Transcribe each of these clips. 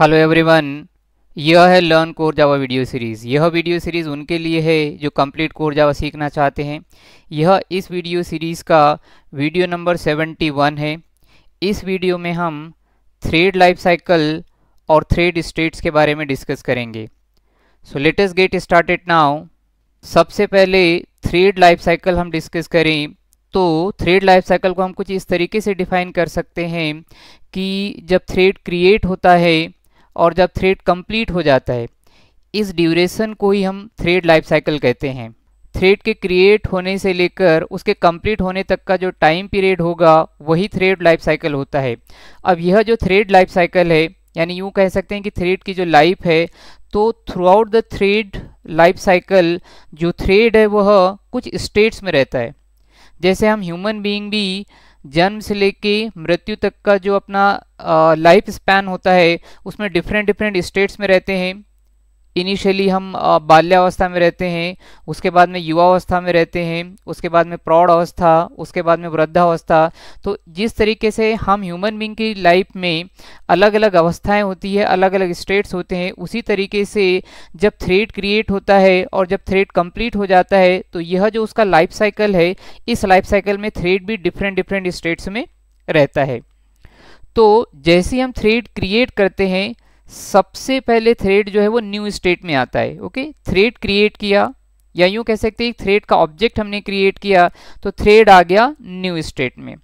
Hello everyone यह है learn core Java video series यह वीडियो सीरीज़ उनके लिए है जो कंप्लीट कोर जावा सीखना चाहते हैं यह इस वीडियो सीरीज़ का वीडियो नंबर 71 है इस वीडियो में हम थ्रेड लाइफ साइकिल और थ्रेड स्टेट्स के बारे में डिस्कस करेंगे so let's get started now सबसे पहले थ्रेड लाइफ साइकिल हम डिस्कस करें तो थ्रेड लाइफ साइकिल को हम कुछ इस तरीके से डिफाइन कर सकते हैं कि जब थ्रेड क्रिएट होता है और जब थ्रेड कंप्लीट हो जाता है इस ड्यूरेशन को ही हम थ्रेड लाइफ साइकिल कहते हैं थ्रेड के क्रिएट होने से लेकर उसके कंप्लीट होने तक का जो टाइम पीरियड होगा वही थ्रेड लाइफ साइकिल होता है अब यह जो थ्रेड लाइफ साइकिल है यानी यूँ कह सकते हैं कि थ्रेड की जो लाइफ है तो throughout the thread life cycle जो थ्रेड है वह कुछ स्टेट्स में रहता है जैसे हम ह्यूमन बीइंग भी जन्म से लेके मृत्यु तक का जो अपना लाइफ स्पैन होता है उसमें डिफरेंट डिफरेंट स्टेट्स में रहते हैं इनिशियली हम बाल्यावस्था में रहते हैं उसके बाद में युवावस्था में रहते हैं उसके बाद में प्रौढ़वस्था उसके बाद में वृद्धावस्था तो जिस तरीके से हम ह्यूमन बींग की लाइफ में अलग अलग अवस्थाएं होती है अलग अलग स्टेट्स होते हैं उसी तरीके से जब थ्रेड क्रिएट होता है और जब थ्रेड कंप्लीट हो जाता है तो यह जो उसका लाइफ साइकिल है इस लाइफ साइकिल में थ्रेड भी डिफरेंट डिफरेंट स्टेट्स में रहता है तो जैसे हम थ्रेड क्रिएट करते हैं सबसे पहले थ्रेड जो है वो न्यू स्टेट में आता है ओके थ्रेड क्रिएट किया या यूं कह सकते हैं थ्रेड का ऑब्जेक्ट हमने क्रिएट किया तो थ्रेड आ गया न्यू स्टेट में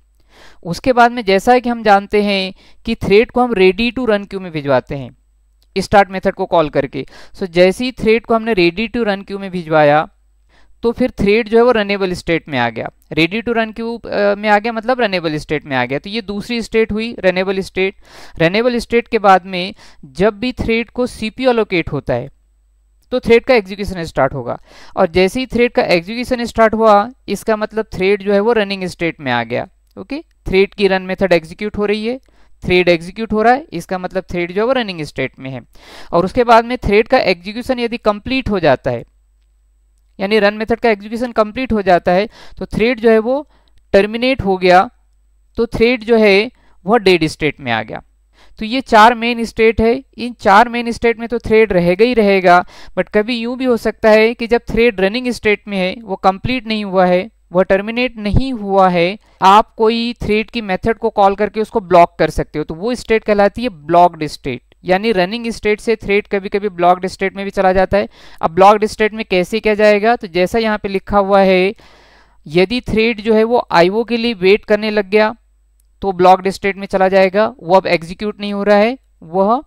उसके बाद में जैसा कि हम जानते हैं कि थ्रेड को हम रेडी टू रन क्यू में भिजवाते हैं स्टार्ट मेथड को कॉल करके सो so, जैसे ही थ्रेड को हमने रेडी टू रन क्यू में भिजवाया तो फिर थ्रेड जो है वो रनेबल स्टेट में आ गया रेडी टू रन क्यू में आ गया मतलब रनेबल स्टेट में आ गया तो ये दूसरी स्टेट हुई रनेबल स्टेट रनेबल स्टेट के बाद में जब भी थ्रेड को सीपीयू अलोकेट होता है तो थ्रेड का एग्जीक्यूशन स्टार्ट होगा और जैसे ही थ्रेड का एग्जीक्यूशन स्टार्ट हुआ इसका मतलब थ्रेड जो है वो रनिंग स्टेट में आ गया ओके थ्रेड की रन मेथड एग्जीक्यूट हो रही है थ्रेड एग्जीक्यूट हो रहा है इसका मतलब थ्रेड जो है वो रनिंग स्टेट में है और उसके बाद में थ्रेड का एग्जीक्यूशन यदि कंप्लीट हो जाता है यानी रन मेथड का एग्जीक्यूशन कंप्लीट हो जाता है तो थ्रेड जो है वो टर्मिनेट हो गया तो थ्रेड जो है वह डेड स्टेट में आ गया तो ये चार मेन स्टेट है इन चार मेन स्टेट में तो थ्रेड रहेगा ही रहेगा बट कभी यूं भी हो सकता है कि जब थ्रेड रनिंग स्टेट में है वो कंप्लीट नहीं हुआ है वह टर्मिनेट नहीं हुआ है आप कोई थ्रेड की मेथड को कॉल करके उसको ब्लॉक कर सकते हो तो वो स्टेट कहलाती है ब्लॉक्ड स्टेट यानी रनिंग स्टेट से थ्रेड कभी कभी ब्लॉक्ड स्टेट में भी चला जाता है अब ब्लॉक्ड स्टेट में कैसे किया जाएगा तो जैसा यहाँ पे लिखा हुआ है यदि थ्रेड जो है वो आईओ के लिए वेट करने लग गया तो ब्लॉक्ड स्टेट में चला जाएगा वो अब एग्जीक्यूट नहीं हो रहा है वह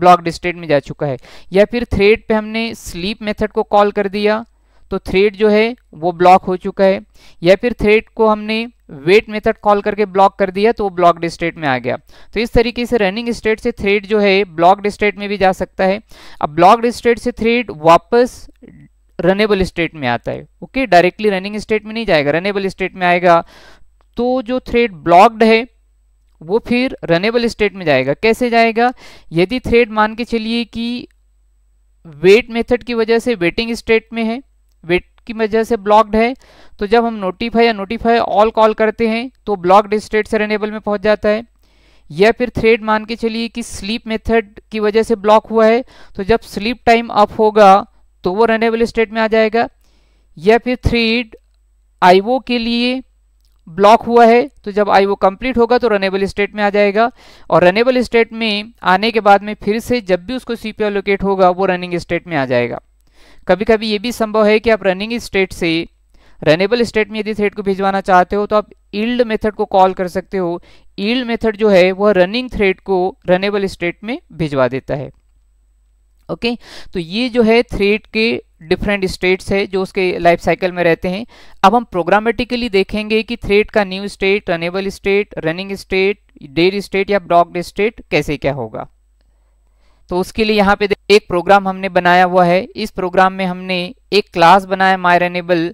ब्लॉक्ड स्टेट में जा चुका है या फिर थ्रेड पे हमने स्लीप मेथड को कॉल कर दिया तो थ्रेड जो है वो ब्लॉक हो चुका है या फिर थ्रेड को हमने वेट मेथड कॉल करके ब्लॉक कर दिया तो वो ब्लॉक्ड स्टेट में आ गया तो इस तरीके से रनिंग स्टेट से थ्रेड जो है ब्लॉक्ड स्टेट में भी जा सकता है अब ब्लॉक्ड स्टेट से थ्रेड वापस रनेबल स्टेट में आता है ओके डायरेक्टली रनिंग स्टेट में नहीं जाएगा रनेबल स्टेट में आएगा तो जो थ्रेड ब्लॉक्ड है वो फिर रनेबल स्टेट में जाएगा कैसे जाएगा यदि थ्रेड मान के चलिए कि वेट मेथड की वजह से वेटिंग स्टेट में है वेट की वजह से ब्लॉक्ड है तो जब हम नोटिफाई या नोटिफाई ऑल कॉल करते हैं तो ब्लॉक्ड स्टेट सर एनेबल में पहुंच जाता है या फिर थ्रेड मान के चलिए कि स्लीप मेथड की वजह से ब्लॉक हुआ है तो जब स्लीप टाइम अप होगा तो वो रनेबल स्टेट में आ जाएगा या फिर थ्रेड आईओ के लिए ब्लॉक हुआ है तो जब आईओ कंप्लीट होगा तो रनेबल स्टेट में आ जाएगा और रनेबल स्टेट में आने के बाद में फिर से जब भी उसको सीपीयू लोकेट होगा वो रनिंग स्टेट में आ जाएगा कभी कभी ये भी संभव है कि आप रनिंग स्टेट से रनेबल स्टेट में यदि थ्रेड को भिजवाना चाहते हो तो आप ईल्ड मेथड को कॉल कर सकते हो ईल्ड मेथड जो है वह रनिंग थ्रेड को रनेबल स्टेट में भिजवा देता है ओके okay? तो ये जो है थ्रेड के डिफरेंट स्टेट्स है जो उसके लाइफ साइकिल में रहते हैं अब हम प्रोग्रामेटिकली देखेंगे कि थ्रेड का new state runnable state running state dead state या ब्लॉक्ड स्टेट कैसे क्या होगा तो उसके लिए यहाँ पे एक प्रोग्राम हमने बनाया हुआ है इस प्रोग्राम में हमने एक क्लास बनाया माई रनेबल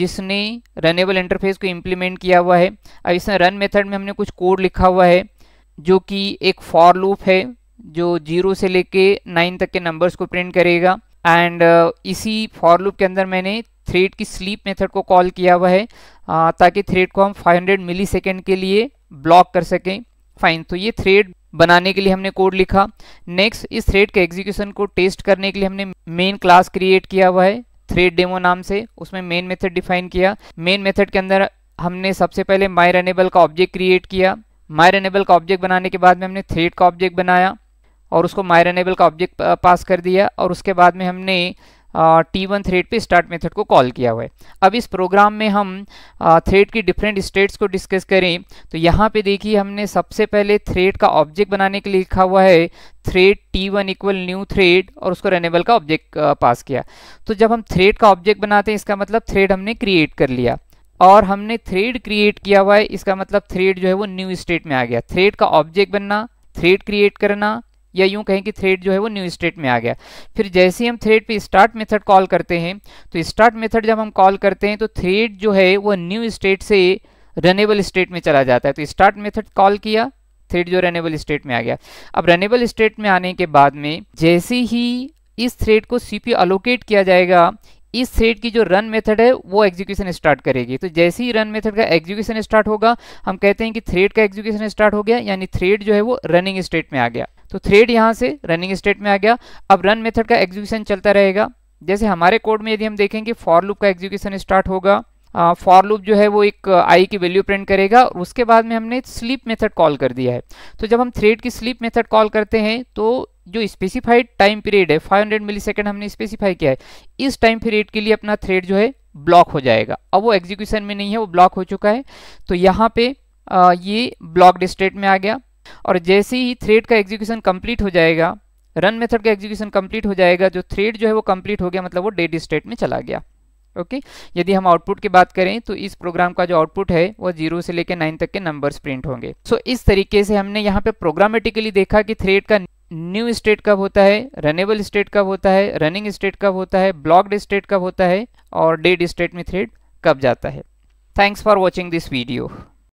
जिसने रनेबल इंटरफेस को इम्प्लीमेंट किया हुआ है अब इसमें रन मेथड में हमने कुछ कोड लिखा हुआ है जो कि एक फॉर लूप है जो जीरो से लेके नाइन तक के नंबर्स को प्रिंट करेगा एंड uh, इसी फॉर लूप के अंदर मैंने थ्रेड की स्लीप मेथड को कॉल किया हुआ है uh, ताकि थ्रेड को हम 500 मिलीसेकंड के लिए ब्लॉक कर सकें फाइन तो ये थ्रेड बनाने के लिए हमने कोड लिखा नेक्स्ट इस थ्रेड के एग्जीक्यूशन को टेस्ट करने के लिए हमने मेन क्लास क्रिएट किया हुआ है थ्रेड डेमो नाम से उसमें मेन मेथड डिफाइन किया मेन मेथड के अंदर हमने सबसे पहले माई एनेबल का ऑब्जेक्ट क्रिएट किया माई एनेबल का ऑब्जेक्ट बनाने के बाद में हमने थ्रेड का ऑब्जेक्ट बनाया और उसको माई एनेबल का ऑब्जेक्ट पास कर दिया और उसके बाद में हमने टी वन थ्रेड पर स्टार्ट मेथड को कॉल किया हुआ है अब इस प्रोग्राम में हम थ्रेड की डिफरेंट स्टेट्स को डिस्कस करें तो यहाँ पे देखिए हमने सबसे पहले थ्रेड का ऑब्जेक्ट बनाने के लिए लिखा हुआ है thread T one equal new thread और उसको रेनेबल का ऑब्जेक्ट पास किया तो जब हम थ्रेड का ऑब्जेक्ट बनाते हैं इसका मतलब थ्रेड हमने क्रिएट कर लिया और हमने थ्रेड क्रिएट किया हुआ है इसका मतलब थ्रेड जो है वो न्यू स्टेट में आ गया थ्रेड का ऑब्जेक्ट बनना थ्रेड क्रिएट करना या यूं कहें कि थ्रेड जो है वो न्यू स्टेट में आ गया फिर जैसे ही हम थ्रेड पे स्टार्ट मेथड कॉल करते हैं तो स्टार्ट मेथड जब हम कॉल करते हैं तो थ्रेड जो है वो न्यू स्टेट से रनेबल स्टेट में चला जाता है तो स्टार्ट मेथड कॉल किया थ्रेड जो रनेबल स्टेट में आ गया अब रनेबल स्टेट में आने के बाद में जैसे ही इस थ्रेड को सीपीयू अलोकेट किया जाएगा इस थ्रेड की जो रन मेथड है वो एग्जीक्यूशन स्टार्ट करेगी तो जैसे ही रन मेथड का एग्जीक्यूशन स्टार्ट होगा हम कहते हैं कि थ्रेड का एग्जीक्यूशन स्टार्ट हो गया यानी थ्रेड जो है वो रनिंग स्टेट में आ गया तो थ्रेड यहाँ से रनिंग स्टेट में आ गया अब रन मेथड का एग्जीक्यूशन चलता रहेगा जैसे हमारे कोड में यदि हम देखेंगे फॉर लूप का एग्जीक्यूशन स्टार्ट होगा फॉर लूप जो है वो एक आई की वैल्यू प्रिंट करेगा और उसके बाद में हमने स्लीप मेथड कॉल कर दिया है तो जब हम थ्रेड की स्लीप मेथड कॉल करते हैं तो जो स्पेसिफाइड टाइम पीरियड है 500 सेकेंड हमने स्पेसिफाई किया है इस टाइम पीरियड के लिए अपना थ्रेड जो है ब्लॉक हो जाएगा अब वो एग्जीक्यूशन में नहीं है वो ब्लॉक हो चुका है तो यहाँ पे आ, ये ब्लॉक स्टेट में आ गया और जैसे ही थ्रेड का एग्जीक्यूशन कंप्लीट हो जाएगा रन मेथड का एग्जीक्यूशन कंप्लीट हो जाएगा जो थ्रेड जो है वो कंप्लीट हो गया मतलब वो डेड स्टेट में चला गया ओके यदि हम आउटपुट की बात करें तो इस प्रोग्राम का जो आउटपुट है वो जीरो से लेकर नाइन तक के नंबर प्रिंट होंगे सो so, इस तरीके से हमने यहाँ पे प्रोग्रामेटिकली देखा कि थ्रेड का न्यू स्टेट कब होता है रनेबल स्टेट कब होता है रनिंग स्टेट कब होता है ब्लॉक्ड स्टेट कब होता है और डेड स्टेट में थ्रेड कब जाता है thanks for watching this video